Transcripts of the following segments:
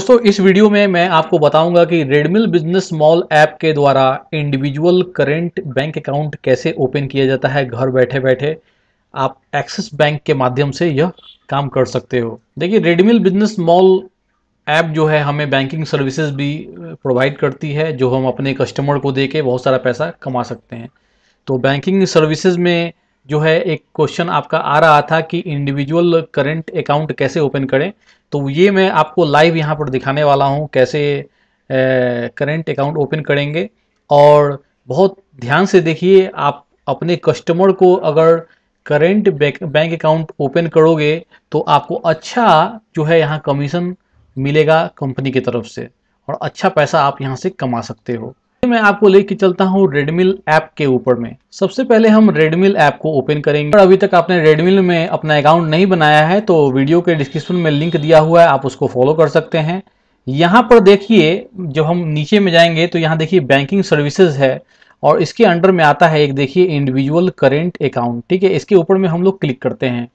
दोस्तों इस वीडियो में मैं आपको बताऊंगा कि रेडमिल बिजनेस मॉल ऐप के द्वारा इंडिविजुअल करेंट बैंक अकाउंट कैसे ओपन किया जाता है घर बैठे बैठे आप एक्सिस बैंक के माध्यम से यह काम कर सकते हो देखिए रेडमिल बिजनेस मॉल ऐप जो है हमें बैंकिंग सर्विसेज भी प्रोवाइड करती है जो हम अपने कस्टमर को दे बहुत सारा पैसा कमा सकते हैं तो बैंकिंग सर्विसेज में जो है एक क्वेश्चन आपका आ रहा था कि इंडिविजुअल करंट अकाउंट कैसे ओपन करें तो ये मैं आपको लाइव यहाँ पर दिखाने वाला हूँ कैसे करंट अकाउंट ओपन करेंगे और बहुत ध्यान से देखिए आप अपने कस्टमर को अगर करंट बैंक अकाउंट ओपन करोगे तो आपको अच्छा जो है यहाँ कमीशन मिलेगा कंपनी की तरफ से और अच्छा पैसा आप यहाँ से कमा सकते हो मैं आपको लेके चलता हूँ रेडमिल ऐप के ऊपर में सबसे पहले हम रेडमिल ऐप को ओपन करेंगे और अभी तक आपने रेडमिल में अपना अकाउंट नहीं बनाया है तो वीडियो के डिस्क्रिप्शन में लिंक दिया हुआ है आप उसको फॉलो कर सकते हैं यहाँ पर देखिए जब हम नीचे में जाएंगे तो यहाँ देखिए बैंकिंग सर्विसेज है और इसके अंडर में आता है एक देखिए इंडिविजुअल करेंट अकाउंट ठीक है इसके ऊपर में हम लोग क्लिक करते हैं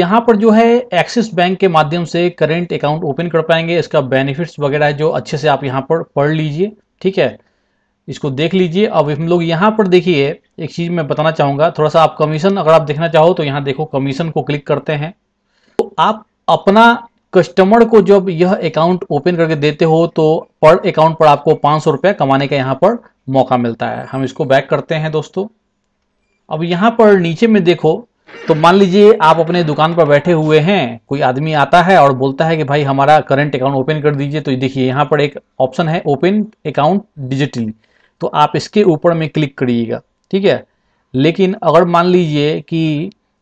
यहाँ पर जो है एक्सिस बैंक के माध्यम से करेंट अकाउंट ओपन कर पाएंगे इसका बेनिफिट्स वगैरह जो अच्छे से आप यहाँ पर पढ़ लीजिए ठीक है इसको देख लीजिए अब हम लोग यहाँ पर देखिए एक चीज़ मैं बताना चाहूंगा थोड़ा सा आप कमीशन अगर आप देखना चाहो तो यहाँ देखो कमीशन को क्लिक करते हैं तो आप अपना कस्टमर को जब यह अकाउंट ओपन करके देते हो तो पर अकाउंट पर आपको पांच सौ रुपया कमाने का यहाँ पर मौका मिलता है हम इसको बैक करते हैं दोस्तों अब यहाँ पर नीचे में देखो तो मान लीजिए आप अपने दुकान पर बैठे हुए हैं कोई आदमी आता है और बोलता है कि भाई हमारा करंट अकाउंट ओपन कर दीजिए तो देखिए यहाँ पर एक ऑप्शन है ओपन अकाउंट डिजिटली तो आप इसके ऊपर में क्लिक करिएगा ठीक है लेकिन अगर मान लीजिए कि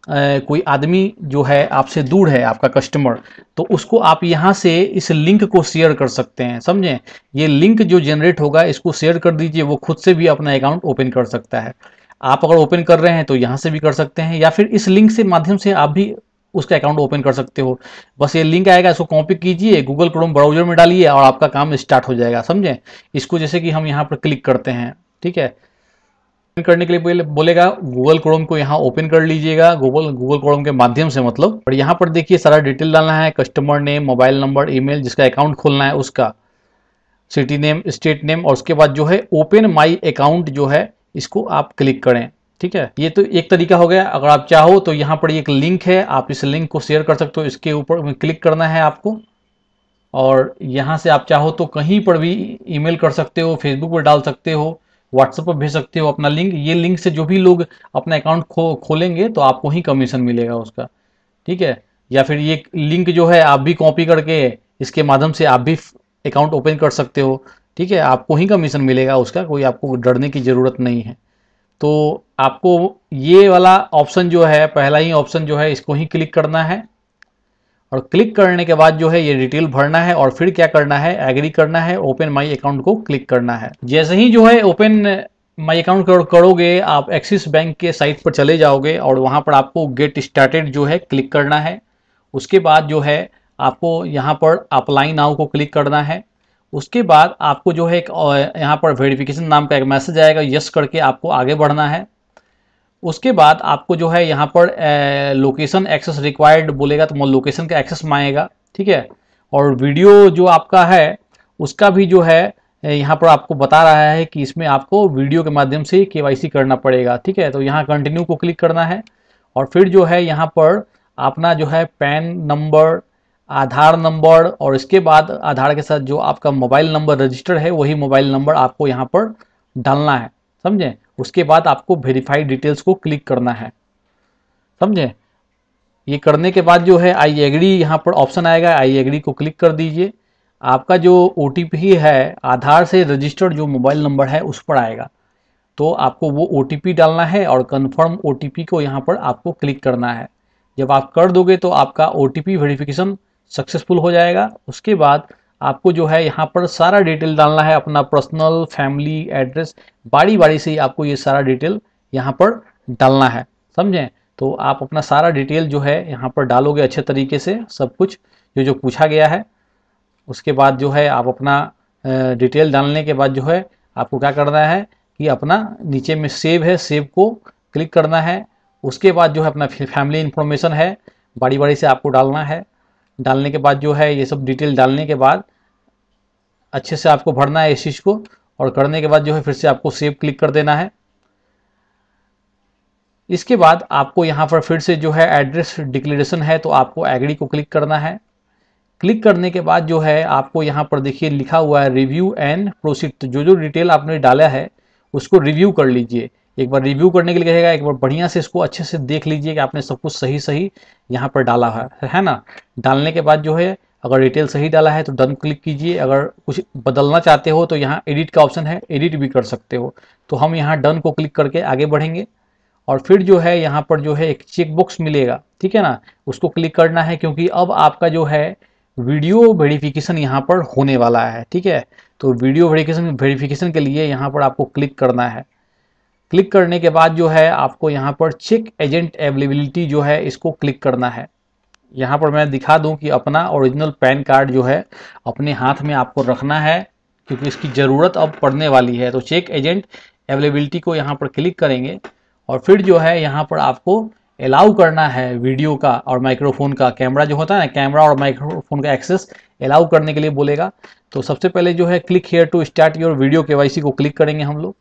आ, कोई आदमी जो है आपसे दूर है आपका कस्टमर तो उसको आप यहाँ से इस लिंक को शेयर कर सकते हैं समझे ये लिंक जो जनरेट होगा इसको शेयर कर दीजिए वो खुद से भी अपना अकाउंट ओपन कर सकता है आप अगर ओपन कर रहे हैं तो यहाँ से भी कर सकते हैं या फिर इस लिंक से माध्यम से आप भी उसका अकाउंट ओपन कर सकते हो बस ये लिंक आएगा इसको कॉपी कीजिए गूगल क्रोम ब्राउजर में डालिए और आपका काम स्टार्ट हो जाएगा समझे इसको जैसे कि हम यहाँ पर क्लिक करते हैं ठीक है करने के लिए बोलेगा गूगल क्रोम को यहाँ ओपन कर लीजिएगा गूगल गूगल क्रोम के माध्यम से मतलब और यहाँ पर देखिए सारा डिटेल डालना है customer name mobile number email जिसका अकाउंट खोलना है उसका सिटी नेम स्टेट नेम और उसके बाद जो है ओपन माई अकाउंट जो है इसको आप क्लिक करें ठीक है ये तो एक तरीका हो गया अगर आप चाहो तो यहाँ पर एक लिंक है आप इस लिंक को शेयर कर सकते हो इसके ऊपर क्लिक करना है आपको और यहाँ से आप चाहो तो कहीं पर भी ईमेल कर सकते हो फेसबुक पर डाल सकते हो व्हाट्सएप पर भेज सकते हो अपना लिंक ये लिंक से जो भी लोग अपना अकाउंट खो खोलेंगे तो आपको ही कमीशन मिलेगा उसका ठीक है या फिर ये लिंक जो है आप भी कॉपी करके इसके माध्यम से आप भी अकाउंट ओपन कर सकते हो ठीक है आपको ही कमीशन मिलेगा उसका कोई आपको डरने की ज़रूरत नहीं है तो आपको ये वाला ऑप्शन जो है पहला ही ऑप्शन जो है इसको ही क्लिक करना है और क्लिक करने के बाद जो है ये डिटेल भरना है और फिर क्या करना है एग्री करना है ओपन माई अकाउंट को क्लिक करना है जैसे ही जो है ओपन माई अकाउंट करोगे आप एक्सिस बैंक के साइट पर चले जाओगे और वहाँ पर आपको गेट स्टार्टेड जो है क्लिक करना है उसके बाद जो है आपको यहाँ पर अप्लाई नाउ को क्लिक करना है उसके बाद आपको जो है एक यहाँ पर वेरिफिकेशन नाम का एक मैसेज आएगा यस करके आपको आगे बढ़ना है उसके बाद आपको जो है यहाँ पर लोकेशन एक्सेस रिक्वायर्ड बोलेगा तो लोकेशन का एक्सेस मांगेगा ठीक है और वीडियो जो आपका है उसका भी जो है यहाँ पर आपको बता रहा है कि इसमें आपको वीडियो के माध्यम से के करना पड़ेगा ठीक है तो यहाँ कंटिन्यू को क्लिक करना है और फिर जो है यहाँ पर अपना जो है पैन नंबर आधार नंबर और इसके बाद आधार के साथ जो आपका मोबाइल नंबर रजिस्टर्ड है वही मोबाइल नंबर आपको यहाँ पर डालना है समझें उसके बाद आपको वेरीफाइड डिटेल्स को क्लिक करना है समझे ये करने के बाद जो है आई एग्री यहाँ पर ऑप्शन आएगा आई एग्री को क्लिक कर दीजिए आपका जो ओ है आधार से रजिस्टर्ड जो मोबाइल नंबर है उस पर आएगा तो आपको वो ओ डालना है और कन्फर्म ओ को यहाँ पर आपको क्लिक करना है जब आप कर दोगे तो आपका O T P verification successful हो जाएगा उसके बाद आपको जो है यहाँ पर सारा डिटेल डालना है अपना पर्सनल फैमिली एड्रेस बारी बारी से आपको ये सारा डिटेल यहाँ पर डालना है समझें तो आप अपना सारा डिटेल जो है यहाँ पर डालोगे अच्छे तरीके से सब कुछ जो जो पूछा गया है उसके बाद जो है आप अपना डिटेल डालने के बाद जो है आपको क्या करना है कि अपना नीचे में सेव है सेव को क्लिक करना है उसके बाद जो है अपना फैमिली इन्फॉर्मेशन है बारी बारी से आपको डालना है डालने के बाद जो है ये सब डिटेल डालने के बाद अच्छे से आपको भरना है इस चीज़ को और करने के बाद जो है फिर से आपको सेव क्लिक कर देना है इसके बाद आपको यहाँ पर फिर से जो है एड्रेस डिक्लेरेशन है तो आपको एग्री को क्लिक करना है क्लिक करने के बाद जो है आपको यहाँ पर देखिए लिखा हुआ है रिव्यू एंड प्रोसीड तो जो जो डिटेल आपने डाला है उसको रिव्यू कर लीजिए एक बार रिव्यू करने के लिए कहेगा एक बार बढ़िया से इसको अच्छे से देख लीजिए कि आपने सब कुछ सही सही यहाँ पर डाला है है ना डालने के बाद जो है अगर डिटेल सही डाला है तो डन क्लिक कीजिए अगर कुछ बदलना चाहते हो तो यहाँ एडिट का ऑप्शन है एडिट भी कर सकते हो तो हम यहाँ डन को क्लिक करके आगे बढ़ेंगे और फिर जो है यहाँ पर जो है एक चेकबॉक्स मिलेगा ठीक है ना उसको क्लिक करना है क्योंकि अब आपका जो है वीडियो वेरिफिकेशन यहाँ पर होने वाला है ठीक है तो वीडियो वेरिफिकेशन वेरिफिकेशन के लिए यहाँ पर आपको क्लिक करना है क्लिक करने के बाद जो है आपको यहाँ पर चेक एजेंट अवेलेबिलिटी जो है इसको क्लिक करना है यहाँ पर मैं दिखा दूँ कि अपना ओरिजिनल पैन कार्ड जो है अपने हाथ में आपको रखना है क्योंकि इसकी ज़रूरत अब पड़ने वाली है तो चेक एजेंट अवेलेबिलिटी को यहाँ पर क्लिक करेंगे और फिर जो है यहाँ पर आपको अलाउ करना है वीडियो का और माइक्रोफोन का कैमरा जो होता है ना कैमरा और माइक्रोफोन का एक्सेस अलाउ करने के लिए बोलेगा तो सबसे पहले जो है click here to start your video के को क्लिक करेंगे हम लोग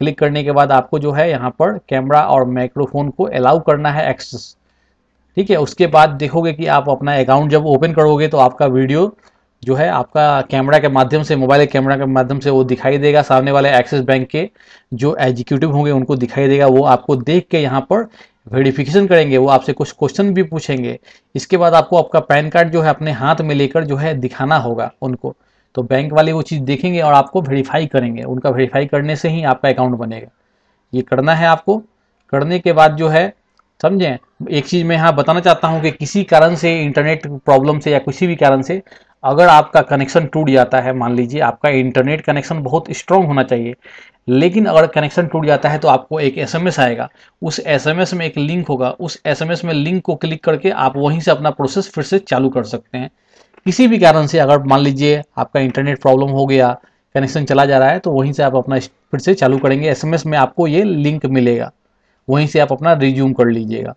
क्लिक करने के बाद आपको जो है यहाँ पर कैमरा और माइक्रोफोन को अलाउ करना है एक्सेस ठीक है उसके बाद देखोगे कि आप अपना अकाउंट जब ओपन करोगे तो आपका वीडियो जो है आपका कैमरा के माध्यम से मोबाइल कैमरा के माध्यम से वो दिखाई देगा सामने वाले एक्सिस बैंक के जो एग्जीक्यूटिव होंगे उनको दिखाई देगा वो आपको देख के यहाँ पर वेरिफिकेशन करेंगे वो आपसे कुछ क्वेश्चन भी पूछेंगे इसके बाद आपको आपका पैन कार्ड जो है अपने हाथ में लेकर जो है दिखाना होगा उनको तो बैंक वाले वो चीज़ देखेंगे और आपको वेरीफाई करेंगे उनका वेरीफाई करने से ही आपका अकाउंट बनेगा ये करना है आपको करने के बाद जो है समझें एक चीज़ मैं यहाँ बताना चाहता हूँ कि किसी कारण से इंटरनेट प्रॉब्लम से या किसी भी कारण से अगर आपका कनेक्शन टूट जाता है मान लीजिए आपका इंटरनेट कनेक्शन बहुत स्ट्रांग होना चाहिए लेकिन अगर कनेक्शन टूट जाता है तो आपको एक एसएमएस आएगा उस एसएमएस में एक लिंक होगा उस एसएमएस में लिंक को क्लिक करके आप वहीं से अपना प्रोसेस फिर से चालू कर सकते हैं किसी भी कारण से अगर मान लीजिए आपका इंटरनेट प्रॉब्लम हो गया कनेक्शन चला जा रहा है तो वहीं से आप अपना फिर से चालू करेंगे एसएमएस में आपको ये लिंक मिलेगा वहीं से आप अपना रिज्यूम कर लीजिएगा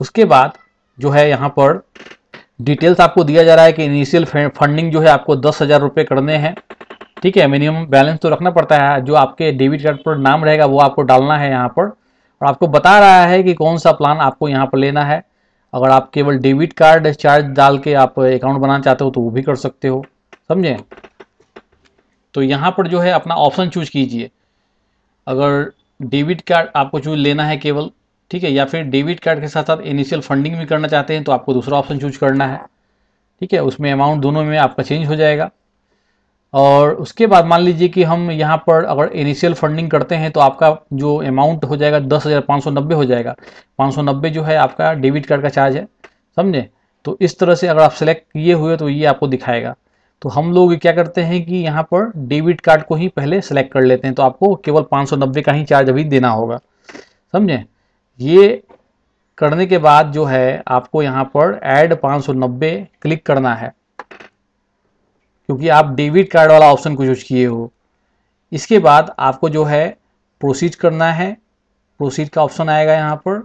उसके बाद जो है यहाँ पर डिटेल्स आपको दिया जा रहा है कि इनिशियल फंडिंग जो है आपको दस हज़ार रुपये करने हैं ठीक है मिनिमम बैलेंस तो रखना पड़ता है जो आपके डेबिट कार्ड पर नाम रहेगा वो आपको डालना है यहाँ पर और आपको बता रहा है कि कौन सा प्लान आपको यहाँ पर लेना है अगर आप केवल डेबिट कार्ड चार्ज डाल के आप अकाउंट बनाना चाहते हो तो वो भी कर सकते हो समझे तो यहाँ पर जो है अपना ऑप्शन चूज कीजिए अगर डेबिट कार्ड आपको चूज लेना है केवल ठीक है या फिर डेबिट कार्ड के साथ साथ इनिशियल फंडिंग भी करना चाहते हैं तो आपको दूसरा ऑप्शन चूज करना है ठीक है उसमें अमाउंट दोनों में आपका चेंज हो जाएगा और उसके बाद मान लीजिए कि हम यहाँ पर अगर इनिशियल फंडिंग करते हैं तो आपका जो अमाउंट हो जाएगा दस हज़ार पाँच सौ नब्बे हो जाएगा पाँच सौ नब्बे जो है आपका डेबिट कार्ड का चार्ज है समझे तो इस तरह से अगर आप सेलेक्ट किए हुए तो ये आपको दिखाएगा तो हम लोग क्या करते हैं कि यहाँ पर डेबिट कार्ड को ही पहले सेलेक्ट कर लेते हैं तो आपको केवल पाँच सौ नब्बे का ही चार्ज अभी देना होगा समझे ये करने के बाद जो है आपको यहाँ पर ऐड नब्बे क्लिक करना है क्योंकि आप डेबिट कार्ड वाला ऑप्शन को यूज किए हो इसके बाद आपको जो है प्रोसीड करना है प्रोसीड का ऑप्शन आएगा यहाँ पर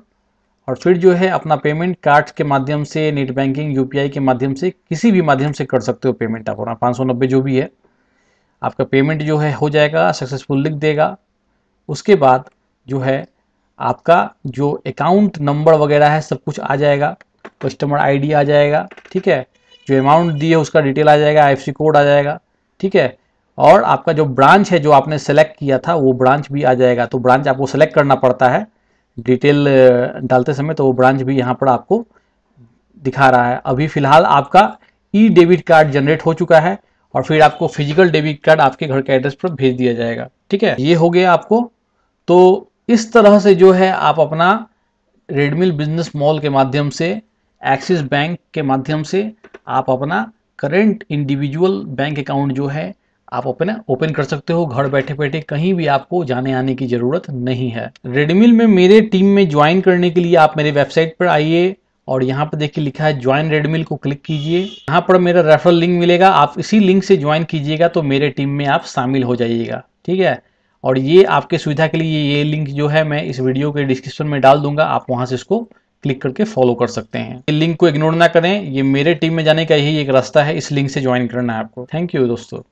और फिर जो है अपना पेमेंट कार्ड के माध्यम से नेट बैंकिंग यूपीआई के माध्यम से किसी भी माध्यम से कर सकते हो पेमेंट आप अपना पाँच जो भी है आपका पेमेंट जो है हो जाएगा सक्सेसफुल लिख देगा उसके बाद जो है आपका जो अकाउंट नंबर वगैरह है सब कुछ आ जाएगा कस्टमर आईडी आ जाएगा ठीक है जो अमाउंट दी है उसका डिटेल आ जाएगा आई कोड आ जाएगा ठीक है और आपका जो ब्रांच है जो आपने सेलेक्ट किया था वो ब्रांच भी आ जाएगा तो ब्रांच आपको सेलेक्ट करना पड़ता है डिटेल डालते समय तो वो ब्रांच भी यहाँ पर आपको दिखा रहा है अभी फिलहाल आपका ई डेबिट कार्ड जनरेट हो चुका है और फिर आपको फिजिकल डेबिट कार्ड आपके घर के एड्रेस पर भेज दिया जाएगा ठीक है ये हो गया आपको तो इस तरह से जो है आप अपना रेडमिल बिजनेस मॉल के माध्यम से एक्सिस बैंक के माध्यम से आप अपना करेंट इंडिविजुअल बैंक अकाउंट जो है आप अपना ओपन कर सकते हो घर बैठे बैठे कहीं भी आपको जाने आने की ज़रूरत नहीं है रेडमिल में मेरे टीम में ज्वाइन करने के लिए आप मेरे वेबसाइट पर आइए और यहाँ पर देखिए लिखा है ज्वाइन रेडमिल को क्लिक कीजिए यहाँ पर मेरा रेफरल लिंक मिलेगा आप इसी लिंक से ज्वाइन कीजिएगा तो मेरे टीम में आप शामिल हो जाइएगा ठीक है और ये आपके सुविधा के लिए ये लिंक जो है मैं इस वीडियो के डिस्क्रिप्शन में डाल दूंगा आप वहां से इसको क्लिक करके फॉलो कर सकते हैं लिंक को इग्नोर ना करें ये मेरे टीम में जाने का यही एक रास्ता है इस लिंक से ज्वाइन करना है आपको थैंक यू दोस्तों